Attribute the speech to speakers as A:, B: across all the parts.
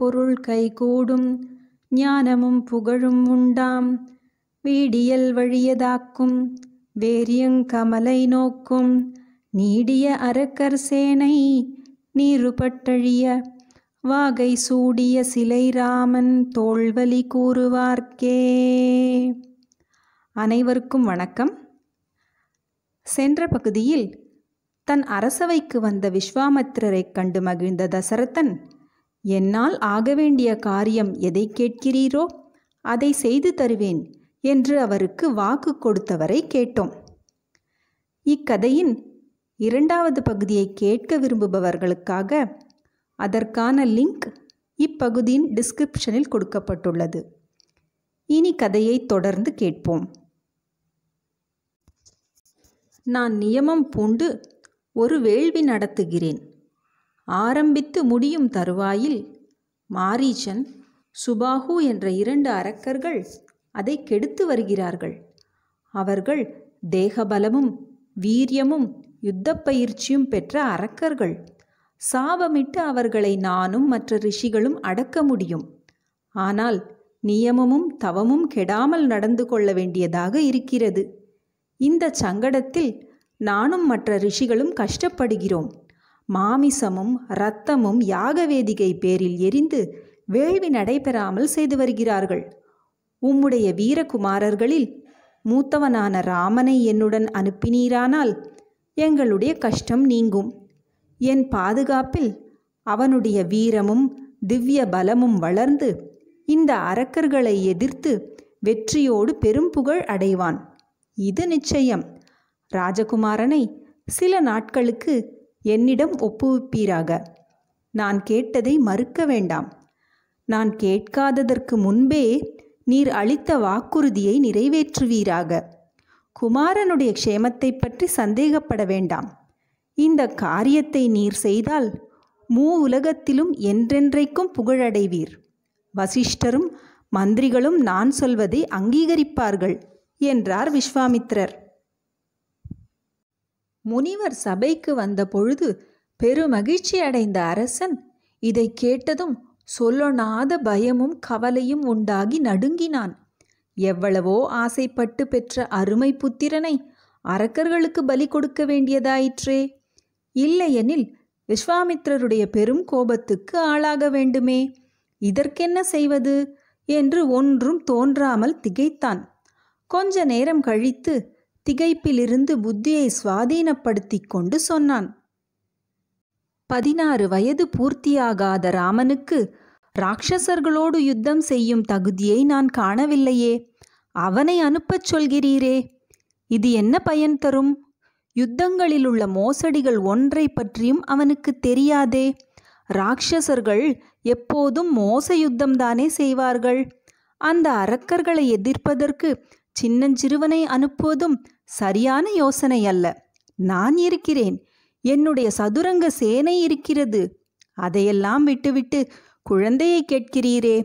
A: பொருள் கைகூடும் ஞானமும் புகழும் உண்டாம் வீடியல் வழியதாக்கும் வேரியங் கமலை நோக்கும் நீடிய அரக்கர் சேனை நீருபட்டழிய வாகை சூடிய சிலை ராமன் தோல்வலி கூறுவார்க்கே அனைவருக்கும் வணக்கம் சென்ற பகுதியில் தன் அரசவைக்கு வந்த விஸ்வாமித்திரரை கண்டு மகிழ்ந்த தசரதன் என்னால் ஆக வேண்டிய காரியம் எதை கேட்கிறீரோ அதை செய்து தருவேன் என்று அவருக்கு வாக்கு கொடுத்தவரை கேட்டோம் இக்கதையின் இரண்டாவது பகுதியை கேட்க விரும்புபவர்களுக்காக அதற்கான லிங்க் இப்பகுதியின் டிஸ்கிரிப்ஷனில் கொடுக்கப்பட்டுள்ளது இனி கதையை தொடர்ந்து கேட்போம் நான் நியமம் பூண்டு ஒரு வேள்வி நடத்துகிறேன் ஆரம்பித்து முடியும் தருவாயில் மாரீச்சன் சுபாஹு என்ற இரண்டு அரக்கர்கள் அதை கெடுத்து வருகிறார்கள் அவர்கள் தேகபலமும் வீரியமும் யுத்த பயிற்சியும் பெற்ற அரக்கர்கள் சாபமிட்டு அவர்களை நானும் மற்ற ரிஷிகளும் அடக்க முடியும் ஆனால் நியமமும் தவமும் கெடாமல் நடந்து கொள்ள வேண்டியதாக இருக்கிறது இந்த சங்கடத்தில் நானும் மற்ற ரிஷிகளும் கஷ்டப்படுகிறோம் மாமிசமும் இரத்தமும் யாகவேதிகை பேரில் எரிந்து வேள்வி நடைபெறாமல் செய்து வருகிறார்கள் உம்முடைய வீரகுமாரர்களில் மூத்தவனான ராமனை என்னுடன் அனுப்பினீரானால் எங்களுடைய கஷ்டம் நீங்கும் என் பாதுகாப்பில் அவனுடைய வீரமும் திவ்ய பலமும் வளர்ந்து இந்த அரக்கர்களை எதிர்த்து வெற்றியோடு பெரும் புகழ் அடைவான் இது நிச்சயம் ராஜகுமாரனை சில நாட்களுக்கு என்னிடம் ஒப்புவிப்பீராக நான் கேட்டதை மறுக்க வேண்டாம் நான் கேட்காததற்கு முன்பே நீர் அளித்த வாக்குறுதியை நிறைவேற்றுவீராக குமாரனுடைய க்ஷேமத்தை பற்றி சந்தேகப்பட வேண்டாம் இந்த காரியத்தை நீர் செய்தால் மூ உலகத்திலும் என்றென்றைக்கும் புகழடைவீர் வசிஷ்டரும் மந்திரிகளும் நான் சொல்வதை அங்கீகரிப்பார்கள் என்றார் விஸ்வாமித்திரர் முனிவர் சபைக்கு வந்த பொழுது பெருமகிழ்ச்சி அடைந்த அரசன் இதை கேட்டதும் சொல்லொணாத பயமும் கவலையும் உண்டாகி நடுங்கினான் எவ்வளவோ ஆசைப்பட்டு பெற்ற அருமை புத்திரனை அரக்கர்களுக்கு பலி கொடுக்க வேண்டியதாயிற்றே இல்லையெனில் விஸ்வாமித்ரருடைய பெரும் கோபத்துக்கு ஆளாக வேண்டுமே இதற்கென்ன செய்வது என்று ஒன்றும் தோன்றாமல் திகைத்தான் கொஞ்ச நேரம் கழித்து திகைப்பிலிருந்து புத்தியை சுவாதீனப்படுத்தி கொண்டு சொன்னான் பதினாறு வயது பூர்த்தியாகாத ராமனுக்கு ராட்சசர்களோடு யுத்தம் செய்யும் தகுதியை நான் காணவில்லையே அவனை அனுப்பச் சொல்கிறீரே இது என்ன பயன் தரும் யுத்தங்களில் உள்ள மோசடிகள் ஒன்றை பற்றியும் அவனுக்கு தெரியாதே ராட்சசர்கள் எப்போதும் மோச யுத்தம்தானே செய்வார்கள் அந்த அரக்கர்களை எதிர்ப்பதற்கு சின்னஞ்சிறுவனை அனுப்புவதும் சரியான யோசனை அல்ல நான் இருக்கிறேன் என்னுடைய சதுரங்க சேனை இருக்கிறது அதையெல்லாம் விட்டுவிட்டு குழந்தையை கேட்கிறீரே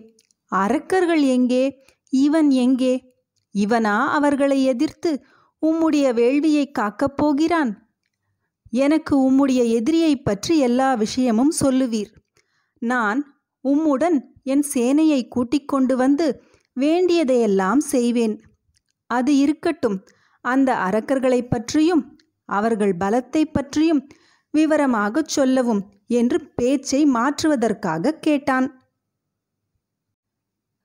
A: அரக்கர்கள் எங்கே இவன் எங்கே இவனா அவர்களை எதிர்த்து உம்முடைய வேள்வியை காக்கப் போகிறான் எனக்கு உம்முடைய எதிரியை பற்றி எல்லா விஷயமும் சொல்லுவீர் நான் உம்முடன் என் சேனையை கூட்டிக் கொண்டு வந்து வேண்டியதையெல்லாம் செய்வேன் அது இருக்கட்டும் அந்த அரக்கர்களை பற்றியும் அவர்கள் பலத்தை பற்றியும் விவரமாக சொல்லவும் என்று பேச்சை மாற்றுவதற்காக கேட்டான்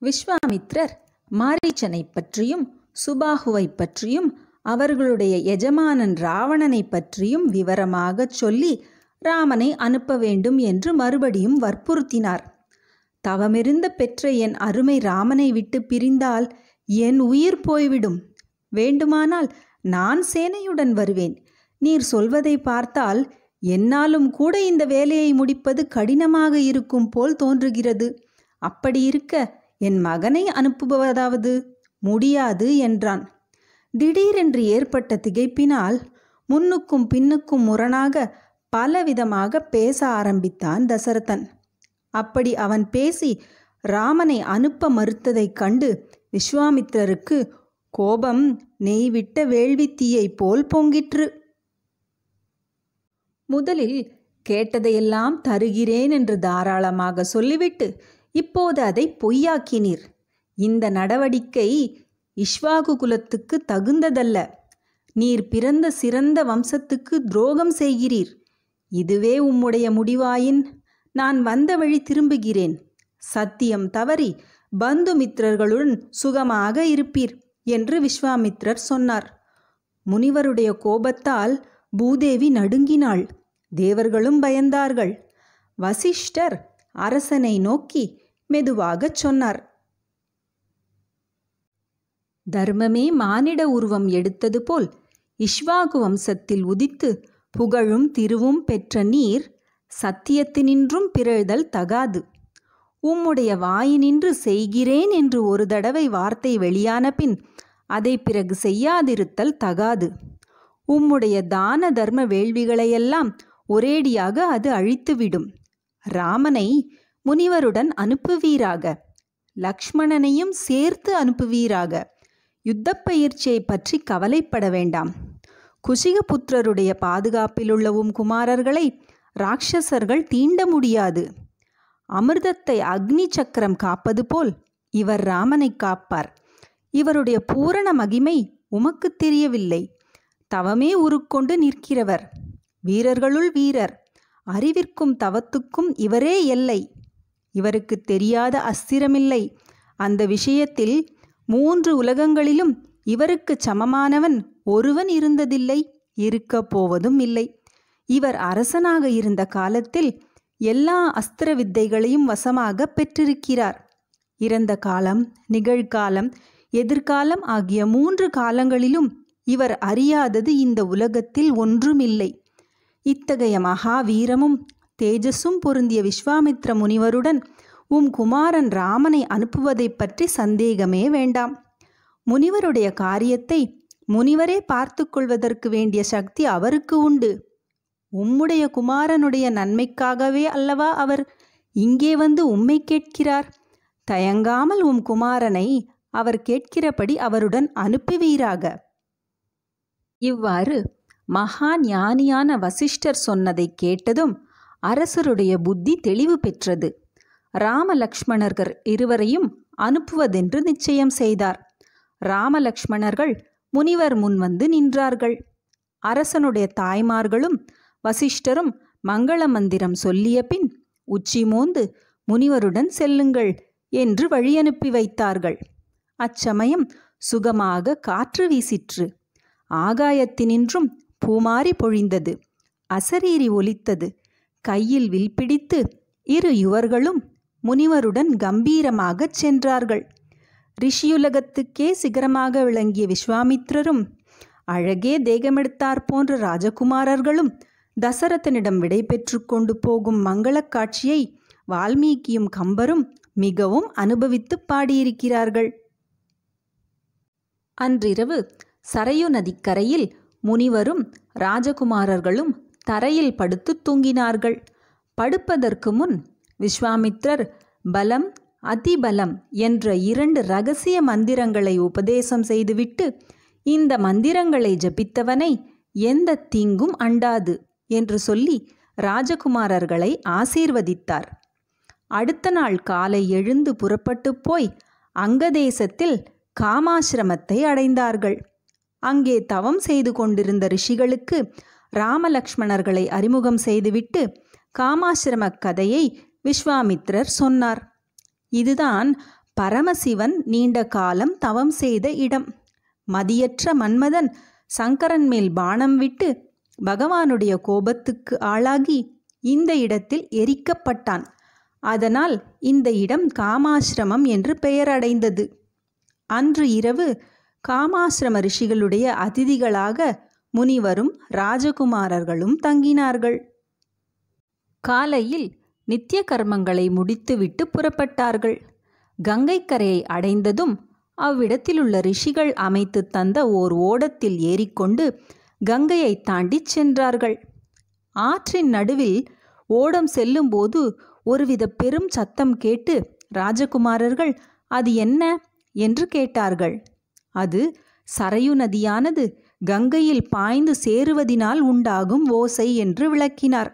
A: விஸ்வாமித்ரர் மாரீச்சனை பற்றியும் சுபாகுவை பற்றியும் அவர்களுடைய எஜமானன் ராவணனை பற்றியும் விவரமாக சொல்லி ராமனை அனுப்ப வேண்டும் என்று மறுபடியும் வற்புறுத்தினார் தவமிருந்த பெற்ற என் அருமை ராமனை விட்டு பிரிந்தால் என் உயிர் போய்விடும் வேண்டுமானால் நான் சேனையுடன் வருவேன் நீர் சொல்வதை பார்த்தால் என்னாலும் கூட இந்த வேலையை முடிப்பது கடினமாக இருக்கும் போல் தோன்றுகிறது அப்படி இருக்க என் மகனை அனுப்புவதாவது முடியாது என்றான் திடீரென்று ஏற்பட்ட திகைப்பினால் முன்னுக்கும் பின்னுக்கும் முரணாக பலவிதமாக பேச ஆரம்பித்தான் தசரதன் அப்படி அவன் பேசி ராமனை அனுப்ப மறுத்ததைக் கண்டு விஸ்வாமித்ரருக்கு கோபம் நெய் விட்ட வேள்வித்தீயைப் போல் பொங்கிற்று முதலில் கேட்டதையெல்லாம் தருகிறேன் என்று தாராளமாக சொல்லிவிட்டு இப்போது அதை பொய்யாக்கினீர் இந்த நடவடிக்கை இஷ்வாகு குலத்துக்கு தகுந்ததல்ல நீர் பிறந்த சிறந்த வம்சத்துக்கு துரோகம் செய்கிறீர் இதுவே உம்முடைய முடிவாயின் நான் வந்த வழி திரும்புகிறேன் சத்தியம் தவறி பந்துமித்திரர்களுடன் சுகமாக இருப்பீர் என்று விஸ்வாமித்ரர் சொன்னார் முனிவருடைய கோபத்தால் பூதேவி நடுங்கினாள் தேவர்களும் பயந்தார்கள் வசிஷ்டர் அரசனை நோக்கி மெதுவாகச் சொன்னார் தர்மமே மானிட உருவம் எடுத்தது போல் இஷ்வாகு வம்சத்தில் உதித்து புகழும் திருவும் பெற்ற நீர் சத்தியத்தினின்றும் பிறழ்தல் தகாது உம்முடைய வாயினின்று செய்கிறேன் என்று ஒரு தடவை வார்த்தை வெளியான பின் அதை பிறகு செய்யாதிருத்தல் தகாது உம்முடைய தான தர்ம வேள்விகளையெல்லாம் ஒரேடியாக அது அழித்துவிடும் ராமனை முனிவருடன் அனுப்புவீராக லக்ஷ்மணனையும் சேர்த்து அனுப்புவீராக யுத்த பயிற்சியை பற்றி கவலைப்பட வேண்டாம் குஷிகபுத்திரருடைய பாதுகாப்பிலுள்ள உம் குமாரர்களை ராட்சசர்கள் தீண்ட முடியாது அமிர்தத்தை அக்னி சக்கரம் காப்பது போல் இவர் ராமனை காப்பார் இவருடைய பூரண மகிமை உமக்கு தெரியவில்லை தவமே உருக்கொண்டு நிற்கிறவர் வீரர்களுள் வீரர் அறிவிற்கும் தவத்துக்கும் இவரே எல்லை இவருக்கு தெரியாத அஸ்திரமில்லை அந்த விஷயத்தில் மூன்று உலகங்களிலும் இவருக்கு சமமானவன் ஒருவன் இருந்ததில்லை இருக்க போவதும் இல்லை இவர் அரசனாக இருந்த காலத்தில் எல்லா அஸ்திர வித்தைகளையும் வசமாக பெற்றிருக்கிறார் இறந்த காலம் நிகழ்காலம் எதிர்காலம் ஆகிய மூன்று காலங்களிலும் இவர் அறியாதது இந்த உலகத்தில் ஒன்றுமில்லை இத்தகைய மகாவீரமும் தேஜஸும் பொருந்திய விஸ்வாமித்ர முனிவருடன் உம் குமாரன் ராமனை அனுப்புவதைப் பற்றி சந்தேகமே வேண்டாம் முனிவருடைய காரியத்தை முனிவரே பார்த்து கொள்வதற்கு வேண்டிய சக்தி அவருக்கு உண்டு உம்முடைய குமாரனுடைய நன்மைக்காகவே அல்லவா அவர் இங்கே வந்து உம்மை கேட்கிறார் தயங்காமல் உம் குமாரனை அவர் கேட்கிறபடி அவருடன் அனுப்புவீராக இவ்வாறு மகா ஞானியான வசிஷ்டர் சொன்னதை கேட்டதும் அரசருடைய புத்தி தெளிவு பெற்றது ராமலக்ஷ்மணர்கள் இருவரையும் அனுப்புவதென்று நிச்சயம் செய்தார் ராமலக்ஷ்மணர்கள் முனிவர் முன் வந்து நின்றார்கள் அரசனுடைய தாய்மார்களும் வசிஷ்டரும் மங்கள மந்திரம் சொல்லிய பின் உச்சி மோந்து முனிவருடன் செல்லுங்கள் என்று வழியனுப்பி வைத்தார்கள் அச்சமயம் சுகமாக காற்று வீசிற்று ஆகாயத்தினின்றும் பூமாரி பொழிந்தது அசரீரி ஒலித்தது கையில் வில் பிடித்து இரு யுவர்களும் முனிவருடன் கம்பீரமாகச் சென்றார்கள் ரிஷியுலகத்துக்கே சிகரமாக விளங்கிய விஸ்வாமித்ரரும் அழகே தேகமெடுத்தார் போன்ற ராஜகுமாரர்களும் தசரதனிடம் விடை பெற்று கொண்டு போகும் மங்களக் காட்சியை வால்மீகியும் கம்பரும் மிகவும் அனுபவித்து பாடியிருக்கிறார்கள் அன்றிரவு சரையு நதிக்கரையில் முனிவரும் ராஜகுமாரர்களும் தரையில் படுத்து தூங்கினார்கள் படுப்பதற்கு முன் விஸ்வாமித்ரர் பலம் அதிபலம் என்ற இரண்டு ரகசிய மந்திரங்களை உபதேசம் செய்துவிட்டு இந்த மந்திரங்களை ஜபித்தவனை எந்த தீங்கும் அண்டாது என்று சொல்லி ராஜகுமாரர்களை ஆசீர்வதித்தார் அடுத்த நாள் காலை எழுந்து புறப்பட்டு போய் அங்கதேசத்தில் காமாசிரமத்தை அடைந்தார்கள் அங்கே தவம் செய்து கொண்டிருந்த ரிஷிகளுக்கு ராமலக்ஷ்மணர்களை அறிமுகம் செய்துவிட்டு காமாசிரம கதையை விஸ்வாமித்ரர் சொன்னார் இதுதான் பரமசிவன் நீண்ட காலம் தவம் செய்த இடம் மதியற்ற மன்மதன் சங்கரன் மேல் பானம் விட்டு பகவானுடைய கோபத்துக்கு ஆளாகி இந்த இடத்தில் எரிக்கப்பட்டான் அதனால் இந்த இடம் காமாசிரமம் என்று பெயர் அடைந்தது அன்று இரவு காமாசிரம ரிஷிகளுடைய அதிதிகளாக முனிவரும் ராஜகுமாரர்களும் தங்கினார்கள் காலையில் நித்திய கர்மங்களை முடித்துவிட்டு புறப்பட்டார்கள் கங்கைக்கரையை அடைந்ததும் அவ்விடத்திலுள்ள ரிஷிகள் அமைத்து தந்த ஓர் ஓடத்தில் ஏறிக்கொண்டு கங்கையை தாண்டிச் சென்றார்கள் ஆற்றின் நடுவில் ஓடம் செல்லும்போது ஒருவித பெரும் சத்தம் கேட்டு ராஜகுமாரர்கள் அது என்ன என்று கேட்டார்கள் அது சரையு நதியானது கங்கையில் பாய்ந்து சேருவதினால் உண்டாகும் ஓசை என்று விளக்கினார்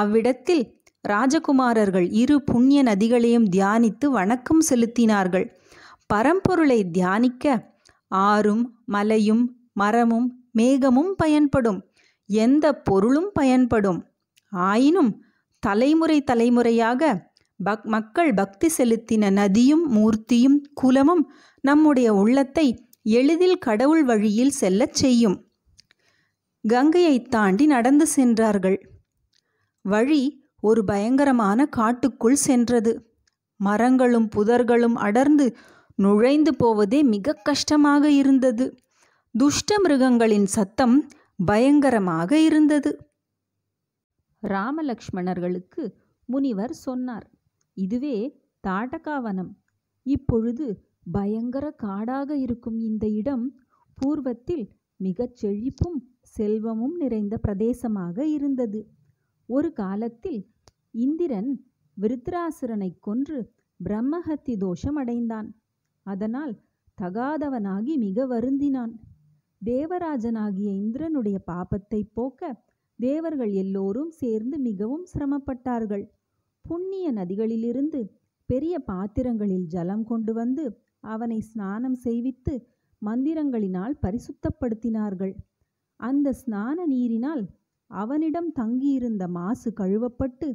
A: அவ்விடத்தில் ராஜகுமாரர்கள் இரு புண்ணிய நதிகளையும் தியானித்து வணக்கம் செலுத்தினார்கள் பரம்பொருளை தியானிக்க ஆறும் மலையும் மரமும் மேகமும் பயன்படும் எந்த பொருளும் பயன்படும் ஆயினும் தலைமுறை தலைமுறையாக பக் மக்கள் பக்தி செலுத்தின நதியும் மூர்த்தியும் குலமும் நம்முடைய உள்ளத்தை எளிதில் கடவுள் வழியில் செல்லச் செய்யும் கங்கையை தாண்டி நடந்து சென்றார்கள் வழி ஒரு பயங்கரமான காட்டுக்குள் சென்றது மரங்களும் புதர்களும் அடர்ந்து நுழைந்து போவதே மிக கஷ்டமாக இருந்தது துஷ்ட மிருகங்களின் சத்தம் பயங்கரமாக இருந்தது ராமலக்ஷ்மணர்களுக்கு முனிவர் சொன்னார் இதுவே தாடகாவனம் இப்பொழுது பயங்கர காடாக இருக்கும் இந்த இடம் பூர்வத்தில் மிகச் செழிப்பும் செல்வமும் நிறைந்த பிரதேசமாக இருந்தது ஒரு காலத்தில் இந்திரன் விருத்ராசுரனை கொன்று பிரம்மஹத்தி தோஷம் அடைந்தான் அதனால் தகாதவனாகி மிக வருந்தினான் தேவராஜனாகிய இந்திரனுடைய பாபத்தை போக்க தேவர்கள் எல்லோரும் சேர்ந்து மிகவும் சிரமப்பட்டார்கள் புண்ணிய நதிகளிலிருந்து பெரிய பாத்திரங்களில் ஜலம் கொண்டு வந்து அவனை ஸ்நானம் செய்வித்து மந்திரங்களினால் பரிசுத்தப்படுத்தினார்கள் அந்த ஸ்நான நீரினால் அவனிடம் தங்கியிருந்த மாசு கழுவப்பட்டு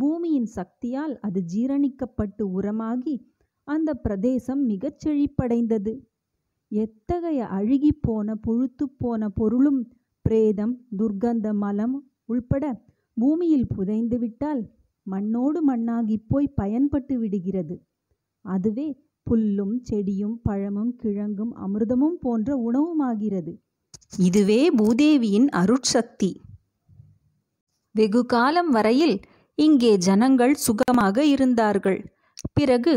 A: பூமியின் சக்தியால் அது ஜீரணிக்கப்பட்டு உரமாகி அந்த பிரதேசம் மிகச் செழிப்படைந்தது எத்தகைய அழுகிப்போன புழுத்துப்போன பொருளும் பிரேதம் துர்கந்த மலம் உள்பட பூமியில் புதைந்துவிட்டால் மண்ணோடு மண்ணாகிப் போய் பயன்பட்டு விடுகிறது அதுவே புல்லும் செடியும் பழமும் கிழங்கும் அமிர்தமும் போன்ற உணவுமாகிறது இதுவே பூதேவியின் அருட்சக்தி வெகு காலம் வரையில் இங்கே ஜனங்கள் சுகமாக இருந்தார்கள் பிறகு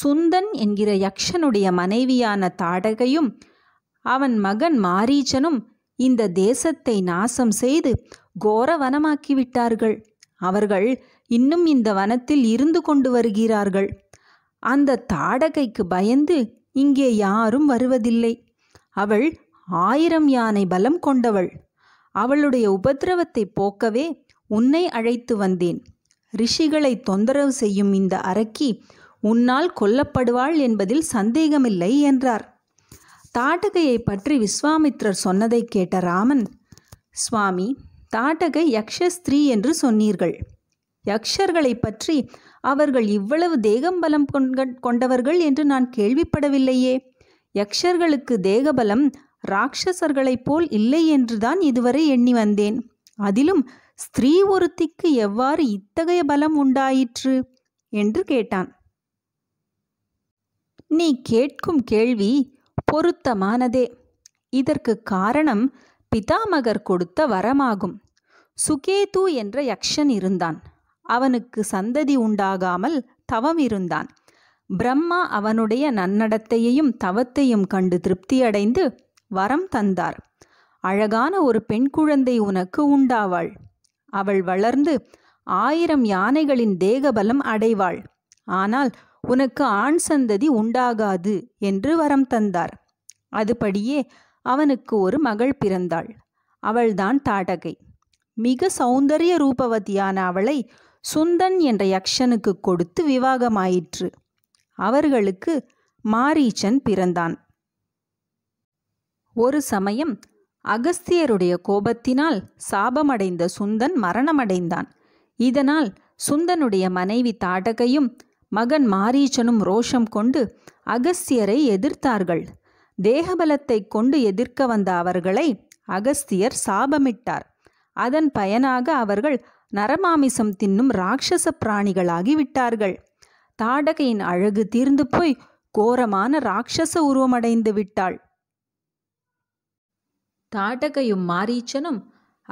A: சுந்தன் என்கிற யக்ஷனுடைய மனைவியான தாடகையும் அவன் மகன் மாரீச்சனும் இந்த தேசத்தை நாசம் செய்து கோர வனமாக்கிவிட்டார்கள் அவர்கள் இன்னும் இந்த வனத்தில் இருந்து கொண்டு வருகிறார்கள் அந்த தாடகைக்கு பயந்து இங்கே யாரும் வருவதில்லை அவள் ஆயிரம் யானை பலம் கொண்டவள் அவளுடைய உபதிரவத்தை போக்கவே உன்னை அழைத்து வந்தேன் ரிஷிகளை தொந்தரவு செய்யும் இந்த அரக்கி உன்னால் கொல்லப்படுவாள் என்பதில் சந்தேகமில்லை என்றார் தாட்டகையை பற்றி விஸ்வாமித்ரர் சொன்னதை கேட்ட ராமன் சுவாமி தாட்டகை யக்ஷஸ்திரீ என்று சொன்னீர்கள் யக்ஷர்களை பற்றி அவர்கள் இவ்வளவு தேகம்பலம் கொண்டவர்கள் என்று நான் கேள்விப்படவில்லையே யக்ஷர்களுக்கு தேகபலம் ராட்சசர்களைப் போல் இல்லை என்றுதான் இதுவரை எண்ணி வந்தேன் அதிலும் ஸ்திரீ ஒருத்திக்கு எவ்வாறு இத்தகைய பலம் உண்டாயிற்று என்று கேட்டான் நீ கேட்கும் கேள்வி பொருத்தமானதே இதற்கு காரணம் பிதாமகர் கொடுத்த வரமாகும் சுகேது என்ற யக்ஷன் இருந்தான் அவனுக்கு சந்ததி உண்டாகாமல் தவம் இருந்தான் பிரம்மா அவனுடைய நன்னடத்தையையும் தவத்தையும் கண்டு திருப்தியடைந்து வரம் தந்தார் அழகான ஒரு பெண் குழந்தை உனக்கு உண்டாவாள் அவள் வளர்ந்து ஆயிரம் யானைகளின் தேகபலம் அடைவாள் ஆனால் உனக்கு ஆண் சந்ததி உண்டாகாது என்று வரம் தந்தார் அதுபடியே அவனுக்கு ஒரு மகள் பிறந்தாள் அவள்தான் தாடகை மிக சௌந்தரிய ரூபவதியான அவளை சுந்தன் என்ற யக்ஷனுக்கு கொடுத்து விவாகமாயிற்று அவர்களுக்கு மாரீச்சன் பிறந்தான் ஒரு சமயம் அகஸ்தியருடைய கோபத்தினால் சாபமடைந்த சுந்தன் மரணமடைந்தான் இதனால் சுந்தனுடைய மனைவி தாடகையும் மகன் மாரீச்சனும் ரோஷம் கொண்டு அகஸ்தியரை எதிர்த்தார்கள் தேகபலத்தை கொண்டு எதிர்க்க வந்த அவர்களை அகஸ்தியர் சாபமிட்டார் அதன் பயனாக அவர்கள் நரமாமிசம் தின்னும் ராட்சச பிராணிகளாகி விட்டார்கள் தாடகையின் அழகு தீர்ந்து போய் கோரமான ராட்சச உருவமடைந்து விட்டாள் தாடகையும் மாரீச்சனும்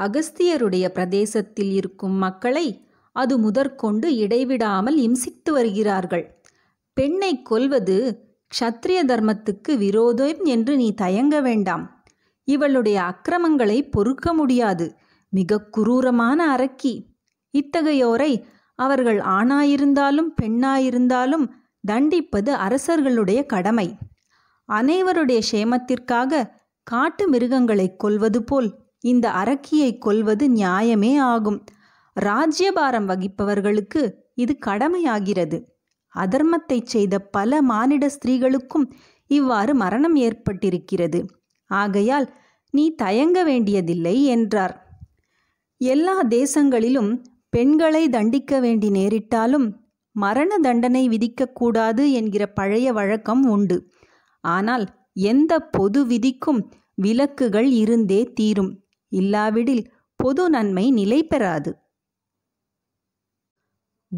A: அகஸ்தியருடைய பிரதேசத்தில் இருக்கும் மக்களை அது முதற்கொண்டு இடைவிடாமல் இம்சித்து வருகிறார்கள் பெண்ணை கொல்வது க்ஷத்ரிய தர்மத்துக்கு விரோதம் என்று நீ தயங்க வேண்டாம் இவளுடைய அக்கிரமங்களை பொறுக்க முடியாது மிக குரூரமான அரக்கி இத்தகையோரை அவர்கள் ஆணாயிருந்தாலும் பெண்ணாயிருந்தாலும் தண்டிப்பது அரசர்களுடைய கடமை அனைவருடைய சேமத்திற்காக காட்டு மிருகங்களை கொல்வது போல் இந்த அரக்கியை கொல்வது நியாயமே ஆகும் ராஜ்யபாரம் வகிப்பவர்களுக்கு இது கடமையாகிறது அதர்மத்தை செய்த பல மானிட ஸ்திரீகளுக்கும் இவ்வாறு மரணம் ஏற்பட்டிருக்கிறது ஆகையால் நீ தயங்க வேண்டியதில்லை என்றார் எல்லா தேசங்களிலும் பெண்களை தண்டிக்க வேண்டி நேரிட்டாலும் மரண தண்டனை விதிக்கக்கூடாது என்கிற பழைய வழக்கம் உண்டு ஆனால் எந்த பொது விதிக்கும் விலக்குகள் இருந்தே தீரும் இல்லாவிடில் பொது நன்மை நிலை பெறாது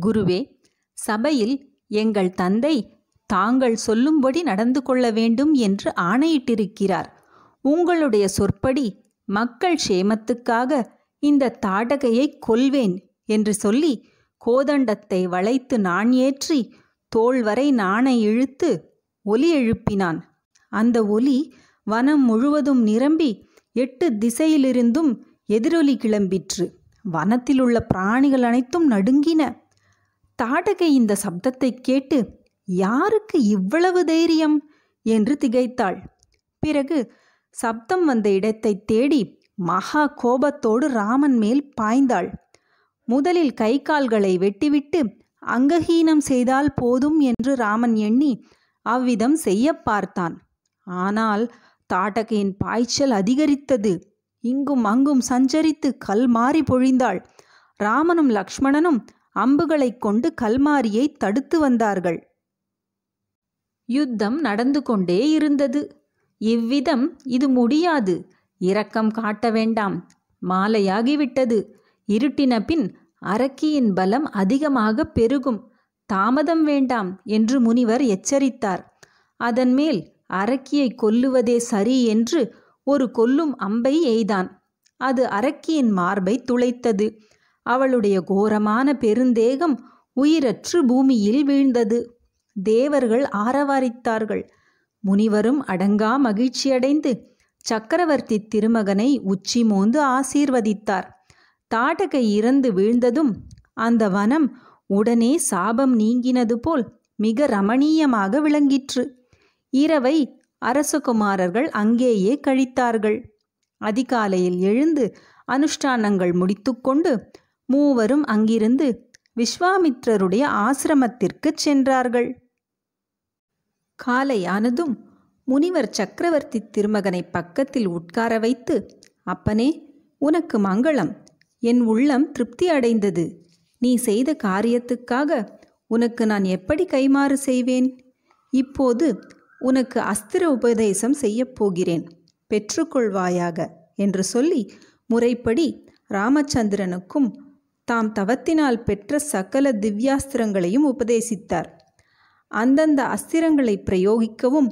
A: குருவே சபையில் எங்கள் தந்தை தாங்கள் சொல்லும்படி நடந்து கொள்ள வேண்டும் என்று ஆணையிட்டிருக்கிறார் உங்களுடைய சொற்படி மக்கள் சேமத்துக்காக இந்த தாடகையை கொல்வேன் என்று சொல்லி கோதண்டத்தை வளைத்து நான் ஏற்றி தோல் வரை நானை இழுத்து ஒலி எழுப்பினான் அந்த ஒலி வனம் முழுவதும் நிரம்பி எட்டு திசையிலிருந்தும் எதிரொலி கிளம்பிற்று வனத்தில் உள்ள பிராணிகள் அனைத்தும் நடுங்கின தாடகை இந்த சப்தத்தை கேட்டு யாருக்கு இவ்வளவு தைரியம் என்று திகைத்தாள் பிறகு சப்தம் வந்த இடத்தை தேடி மகா கோபத்தோடு ராமன் மேல் பாய்ந்தாள் முதலில் கை கால்களை வெட்டிவிட்டு அங்கஹீனம் செய்தால் போதும் என்று ராமன் எண்ணி அவ்விதம் செய்ய பார்த்தான் ஆனால் தாட்டகையின் பாய்ச்சல் அதிகரித்தது இங்கும் அங்கும் சஞ்சரித்து கல்மாறி பொழிந்தாள் ராமனும் லக்ஷ்மணனும் அம்புகளை கொண்டு கல்மாரியை தடுத்து வந்தார்கள் யுத்தம் நடந்து கொண்டே இருந்தது இவ்விதம் இது முடியாது இரக்கம் காட்ட வேண்டாம் மாலையாகிவிட்டது இருட்டின பின் அரக்கியின் பலம் அதிகமாக பெருகும் தாமதம் வேண்டாம் என்று முனிவர் எச்சரித்தார் அதன்மேல் அரக்கியை கொல்லுவதே சரி என்று ஒரு கொல்லும் அம்பை எய்தான் அது அரக்கியின் மார்பை துளைத்தது அவளுடைய கோரமான பெருந்தேகம் உயிரற்று பூமியில் வீழ்ந்தது தேவர்கள் ஆரவாரித்தார்கள் முனிவரும் அடங்கா மகிழ்ச்சியடைந்து சக்கரவர்த்தி திருமகனை உச்சி மோந்து ஆசீர்வதித்தார் தாடகை இறந்து வீழ்ந்ததும் அந்த வனம் உடனே சாபம் நீங்கினது போல் மிக ரமணீயமாக விளங்கிற்று இரவை அரசகுமாரர்கள் அங்கேயே கழித்தார்கள் அதிகாலையில் எழுந்து அனுஷ்டானங்கள் முடித்துக்கொண்டு மூவரும் அங்கிருந்து விஸ்வாமித்ரருடைய ஆசிரமத்திற்கு சென்றார்கள் காலையானதும் முனிவர் சக்கரவர்த்தி திருமகனை பக்கத்தில் உட்கார வைத்து அப்பனே உனக்கு மங்களம் என் உள்ளம் திருப்தி அடைந்தது நீ செய்த காரியத்துக்காக உனக்கு நான் எப்படி கைமாறு செய்வேன் இப்போது உனக்கு அஸ்திர உபதேசம் செய்யப்போகிறேன் பெற்றுக்கொள்வாயாக என்று சொல்லி முறைப்படி ராமச்சந்திரனுக்கும் தாம் தவத்தினால் பெற்ற சகல திவ்யாஸ்திரங்களையும் உபதேசித்தார் அந்தந்த அஸ்திரங்களை பிரயோகிக்கவும்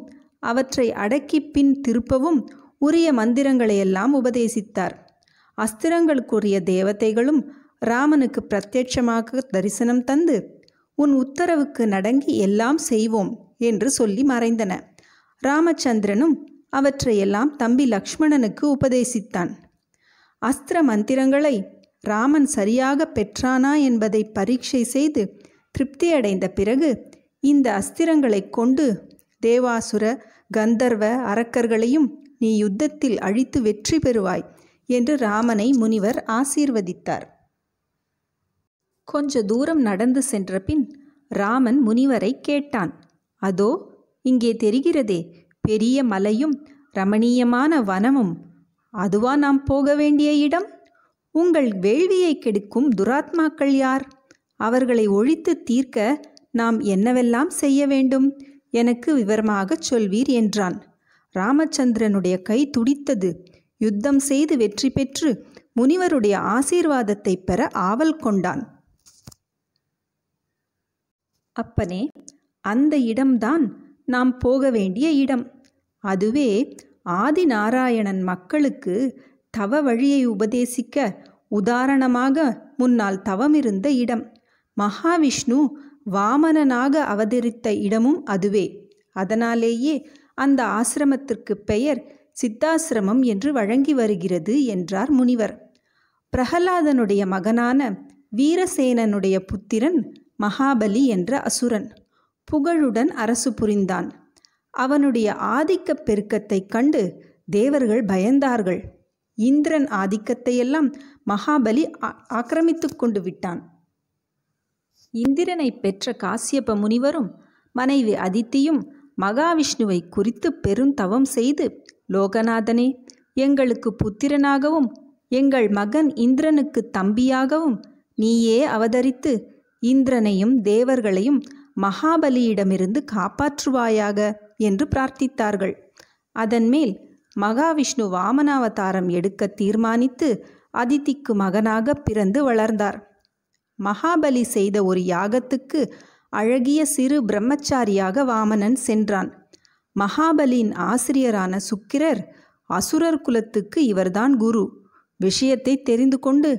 A: அவற்றை அடக்கி பின் திருப்பவும் உரிய மந்திரங்களையெல்லாம் உபதேசித்தார் அஸ்திரங்களுக்குரிய தேவதைகளும் ராமனுக்கு பிரத்யட்சமாக தரிசனம் தந்து உன் உத்தரவுக்கு நடங்கி எல்லாம் செய்வோம் என்று சொல்லி மறைந்தன ராமச்சந்திரனும் அவற்றையெல்லாம் தம்பி லக்ஷ்மணனுக்கு உபதேசித்தான் அஸ்திர மந்திரங்களை ராமன் சரியாக பெற்றானா என்பதை பரீட்சை செய்து திருப்தியடைந்த பிறகு இந்த அஸ்திரங்களை கொண்டு தேவாசுர கந்தர்வ அரக்கர்களையும் நீ யுத்தத்தில் அழித்து வெற்றி பெறுவாய் என்று ராமனை முனிவர் ஆசீர்வதித்தார் கொஞ்ச தூரம் நடந்து சென்ற பின் ராமன் முனிவரை கேட்டான் அதோ இங்கே தெரிகிறதே பெரிய மலையும் ரமணீயமான வனமும் அதுவா நாம் போக வேண்டிய இடம் உங்கள் வேள்வியை கெடுக்கும் துராத்மாக்கள் யார் அவர்களை ஒழித்து தீர்க்க நாம் என்னவெல்லாம் செய்ய வேண்டும் எனக்கு விவரமாகச் சொல்வீர் என்றான் ராமச்சந்திரனுடைய கை துடித்தது யுத்தம் செய்து வெற்றி பெற்று முனிவருடைய ஆசீர்வாதத்தை பெற ஆவல் கொண்டான் அப்பனே அந்த இடம்தான் நாம் போக வேண்டிய இடம் அதுவே ஆதிநாராயணன் மக்களுக்கு தவ வழியை உபதேசிக்க உதாரணமாக முன்னால் தவமிருந்த இடம் மகாவிஷ்ணு வாமனனாக அவதரித்த இடமும் அதுவே அதனாலேயே அந்த ஆசிரமத்திற்கு பெயர் சித்தாசிரமம் என்று வழங்கி வருகிறது என்றார் முனிவர் பிரகலாதனுடைய மகனான வீரசேனனுடைய புத்திரன் மகாபலி என்ற அசுரன் புகழுடன் அரசு புரிந்தான் அவனுடைய ஆதிக்க பெருக்கத்தைக் கண்டு தேவர்கள் பயந்தார்கள் இந்திரன் ஆதிக்கத்தையெல்லாம் மகாபலி ஆக்கிரமித்து கொண்டு விட்டான் இந்திரனை பெற்ற காசியப்ப முனிவரும் மனைவி அதித்தியும் மகாவிஷ்ணுவை குறித்து பெருந்தவம் செய்து லோகநாதனே எங்களுக்கு புத்திரனாகவும் எங்கள் மகன் இந்திரனுக்கு தம்பியாகவும் நீயே அவதரித்து இந்திரனையும் தேவர்களையும் மகாபலியிடமிருந்து காப்பாற்றுவாயாக என்று பிரார்த்தித்தார்கள் அதன்மேல் மகாவிஷ்ணு வாமனாவதாரம் எடுக்க தீர்மானித்து அதித்திக்கு மகனாக பிறந்து வளர்ந்தார் மகாபலி செய்த ஒரு யாகத்துக்கு அழகிய சிறு பிரம்மச்சாரியாக வாமனன் சென்றான் மகாபலியின் ஆசிரியரான சுக்கிரர் அசுரர் குலத்துக்கு இவர்தான் குரு விஷயத்தை தெரிந்து கொண்டு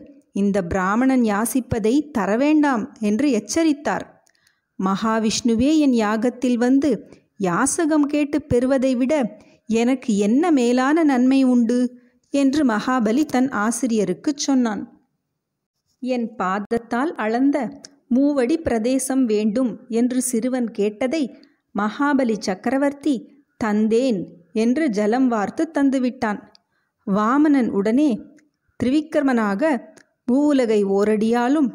A: இந்த பிராமணன் யாசிப்பதை தரவேண்டாம் என்று எச்சரித்தார் மகாவிஷ்ணுவே என் யாகத்தில் வந்து யாசகம் கேட்டு பெறுவதை விட எனக்கு என்ன மேலான நன்மை உண்டு என்று மகாபலி தன் ஆசிரியருக்கு சொன்னான் என் பாதத்தால் அளந்த மூவடி பிரதேசம் வேண்டும் என்று சிறுவன் கேட்டதை மகாபலி சக்கரவர்த்தி தந்தேன் என்று ஜலம் வார்த்து தந்துவிட்டான் வாமனன் உடனே திரிவிக்கிரமனாக பூவுலகை ஓரடியாலும்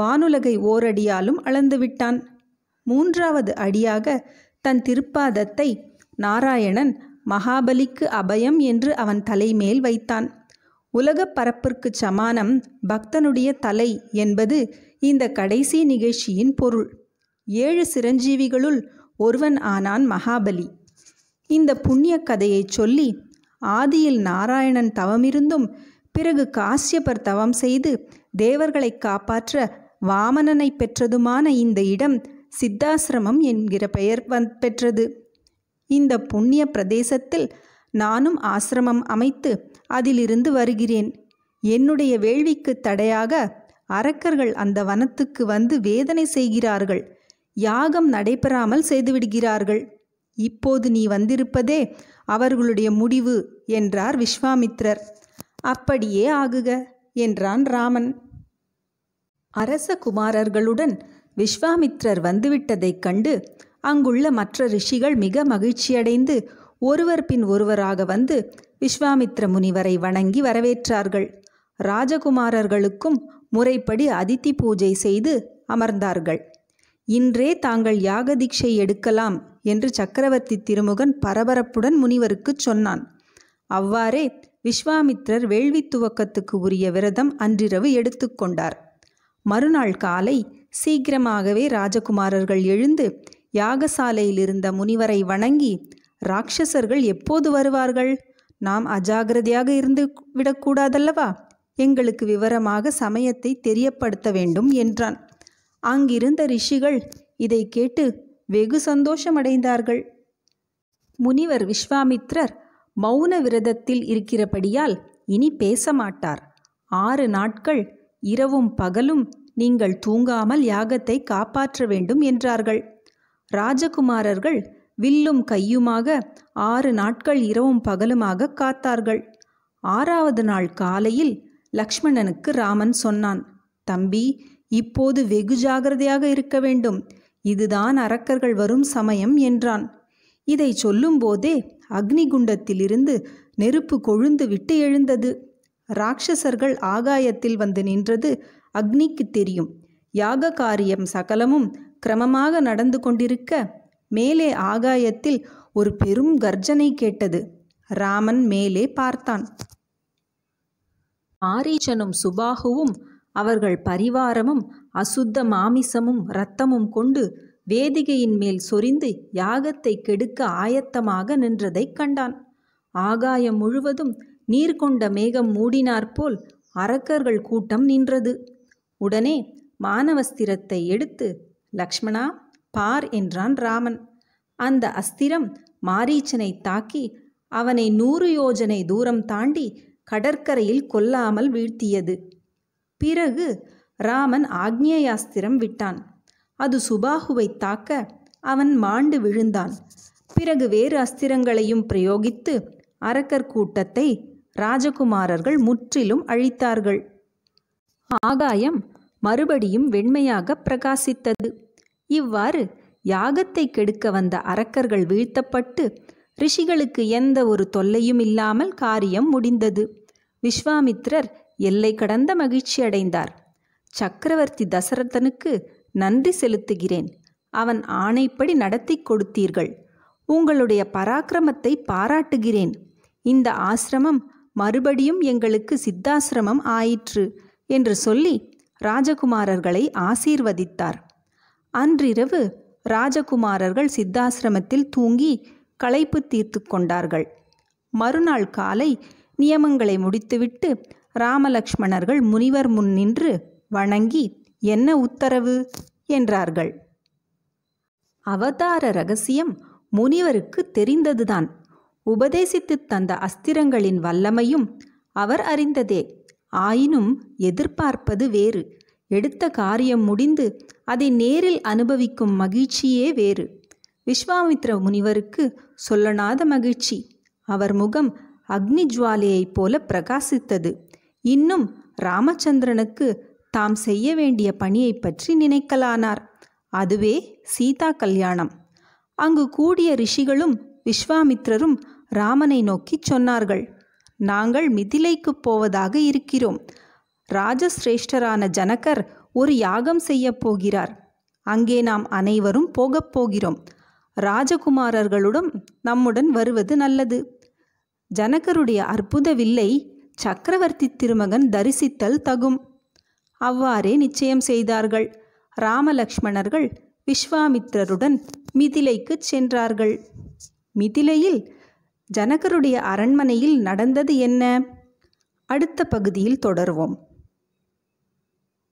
A: வானுலகை ஓரடியாலும் அளந்து விட்டான் மூன்றாவது அடியாக தன் திருப்பாதத்தை நாராயணன் மகாபலிக்கு அபயம் என்று அவன் தலைமேல் வைத்தான் உலகப் பரப்பிற்கு சமானம் பக்தனுடைய தலை என்பது இந்த கடைசி நிகழ்ச்சியின் பொருள் ஏழு சிரஞ்சீவிகளுள் ஒருவன் ஆனான் மகாபலி இந்த புண்ணிய கதையை சொல்லி ஆதியில் நாராயணன் தவமிருந்தும் பிறகு காசியப்பர் தவம் செய்து தேவர்களை காப்பாற்ற வாமனனை பெற்றதுமான இந்த இடம் சித்தாசிரமம் என்கிற பெயர் வந் பெற்றது இந்த புண்ணிய பிரதேசத்தில் நானும் ஆசிரமம் அமைத்து அதிலிருந்து வருகிறேன் என்னுடைய வேள்விக்கு தடையாக அரக்கர்கள் அந்த வனத்துக்கு வந்து வேதனை செய்கிறார்கள் யாகம் நடைபெறாமல் செய்துவிடுகிறார்கள் இப்போது நீ வந்திருப்பதே அவர்களுடைய முடிவு என்றார் விஸ்வாமித்ரர் அப்படியே ஆகுக என்றான் ராமன் அரச குமாரர்களுடன் விஸ்வாமித்ரர் வந்துவிட்டதைக் கண்டு அங்குள்ள மற்ற ரிஷிகள் மிக மகிழ்ச்சியடைந்து ஒருவர் பின் ஒருவராக வந்து விஸ்வாமித்ர முனிவரை வணங்கி வரவேற்றார்கள் ராஜகுமாரர்களுக்கும் முறைப்படி அதித்தி பூஜை செய்து அமர்ந்தார்கள் இன்றே தாங்கள் யாக தீட்சை எடுக்கலாம் என்று சக்கரவர்த்தி திருமுகன் பரபரப்புடன் முனிவருக்குச் சொன்னான் அவ்வாறே விஸ்வாமித்ரர் வேள்வி துவக்கத்துக்கு உரிய விரதம் அன்றிரவு எடுத்துக்கொண்டார் மறுநாள் காலை சீக்கிரமாகவே ராஜகுமாரர்கள் எழுந்து யாகசாலையில் இருந்த முனிவரை வணங்கி ராட்சசர்கள் எப்போது வருவார்கள் நாம் அஜாகிரதையாக இருந்து விடக்கூடாதல்லவா எங்களுக்கு விவரமாக சமயத்தை தெரியப்படுத்த வேண்டும் என்றான் அங்கிருந்த ரிஷிகள் இதை கேட்டு வெகு சந்தோஷமடைந்தார்கள் முனிவர் விஸ்வாமித்ரர் மௌன விரதத்தில் இருக்கிறபடியால் இனி பேச மாட்டார் ஆறு நாட்கள் இரவும் பகலும் நீங்கள் தூங்காமல் யாகத்தை காப்பாற்ற வேண்டும் என்றார்கள் ராஜகுமாரர்கள் வில்லும் கையுமாக ஆறு நாட்கள் இரவும் பகலுமாக காத்தார்கள் ஆறாவது நாள் காலையில் லக்ஷ்மணனுக்கு ராமன் சொன்னான் தம்பி இப்போது வெகு ஜாகிரதையாக இருக்க வேண்டும் இதுதான் அரக்கர்கள் வரும் சமயம் என்றான் இதை சொல்லும்போதே அக்னிகுண்டத்திலிருந்து நெருப்பு கொழுந்து விட்டு எழுந்தது ராட்சசர்கள் ஆகாயத்தில் வந்து நின்றது அக்னிக்கு தெரியும் யாக காரியம் சகலமும் கிரமமாக நடந்து கொண்டிருக்க மேலே ஆகாயத்தில் ஒரு பெரும் கர்ஜனை கேட்டது ராமன் மேலே பார்த்தான் மாரீச்சனும் சுபாகுவும் அவர்கள் பரிவாரமும் அசுத்த மாமிசமும் இரத்தமும் கொண்டு வேதிகையின் மேல் சொரிந்து யாகத்தை கெடுக்க ஆயத்தமாக நின்றதைக் கண்டான் ஆகாயம் முழுவதும் நீர் கொண்ட மேகம் மூடினாற்போல் அரக்கர்கள் கூட்டம் நின்றது உடனே மானவஸ்திரத்தை எடுத்து லக்ஷ்மணா பார் என்றான் ராமன் அந்த அஸ்திரம் மாரீச்சனை தாக்கி அவனை நூறு யோஜனை தூரம் தாண்டி கடற்கரையில் கொல்லாமல் வீழ்த்தியது பிறகு ராமன் ஆக்னேயாஸ்திரம் விட்டான் அது சுபாகுவை தாக்க அவன் மாண்டு விழுந்தான் பிறகு வேறு அஸ்திரங்களையும் பிரயோகித்து அரக்கர் கூட்டத்தை ராஜகுமாரர்கள் முற்றிலும் அழித்தார்கள் ஆகாயம் மறுபடியும் வெண்மையாக பிரகாசித்தது இவ்வாறு யாகத்தை கெடுக்க வந்த அரக்கர்கள் வீழ்த்தப்பட்டு ரிஷிகளுக்கு எந்த ஒரு தொல்லையும் இல்லாமல் காரியம் முடிந்தது விஸ்வாமித்ரர் எல்லை கடந்த மகிழ்ச்சி அடைந்தார் சக்கரவர்த்தி தசரதனுக்கு நன்றி செலுத்துகிறேன் அவன் ஆணைப்படி நடத்தி கொடுத்தீர்கள் உங்களுடைய பராக்கிரமத்தை பாராட்டுகிறேன் இந்த ஆசிரமம் மறுபடியும் எங்களுக்கு சித்தாசிரமம் ஆயிற்று என்று சொல்லி ராஜகுமாரர்களை ஆசீர்வதித்தார் அன்றிரவு ராஜகுமாரர்கள் சித்தாசிரமத்தில் தூங்கி களைப்பு தீர்த்து கொண்டார்கள் மறுநாள் காலை நியமங்களை முடித்துவிட்டு ராமலக்ஷ்மணர்கள் முனிவர் முன் நின்று வணங்கி என்ன உத்தரவு என்றார்கள் அவதார ரகசியம் முனிவருக்கு தெரிந்ததுதான் உபதேசித்து தந்த அஸ்திரங்களின் வல்லமையும் அவர் அறிந்ததே ஆயினும் எதிர்பார்ப்பது வேறு எடுத்த காரியம் முடிந்து அதை நேரில் அனுபவிக்கும் மகிழ்ச்சியே வேறு விஸ்வாமித்ர முனிவருக்கு சொல்லனாத மகிழ்ச்சி அவர் முகம் அக்னி ஜுவாலையைப் போல பிரகாசித்தது இன்னும் ராமச்சந்திரனுக்கு தாம் செய்ய வேண்டிய பணியை பற்றி நினைக்கலானார் அதுவே சீதா கல்யாணம் அங்கு கூடிய ரிஷிகளும் விஸ்வாமித்ரரும் ராமனை நோக்கி சொன்னார்கள் நாங்கள் மிதிலைக்கு போவதாக இருக்கிறோம் ராஜசிரேஷ்டரான ஜனகர் ஒரு யாகம் செய்யப் போகிறார் அங்கே நாம் அனைவரும் போகப் போகிறோம் ராஜகுமாரர்களுடன் நம்முடன் வருவது நல்லது ஜனகருடைய அற்புத வில்லை சக்கரவர்த்தி திருமகன் தரிசித்தல் தகும் அவ்வாறே நிச்சயம் செய்தார்கள் ராமலக்ஷ்மணர்கள் விஸ்வாமித்ரருடன் மிதிலைக்கு சென்றார்கள் மிதிலையில் ஜனகருடைய அரண்மனையில் நடந்தது என்ன அடுத்த பகுதியில் தொடர்வோம்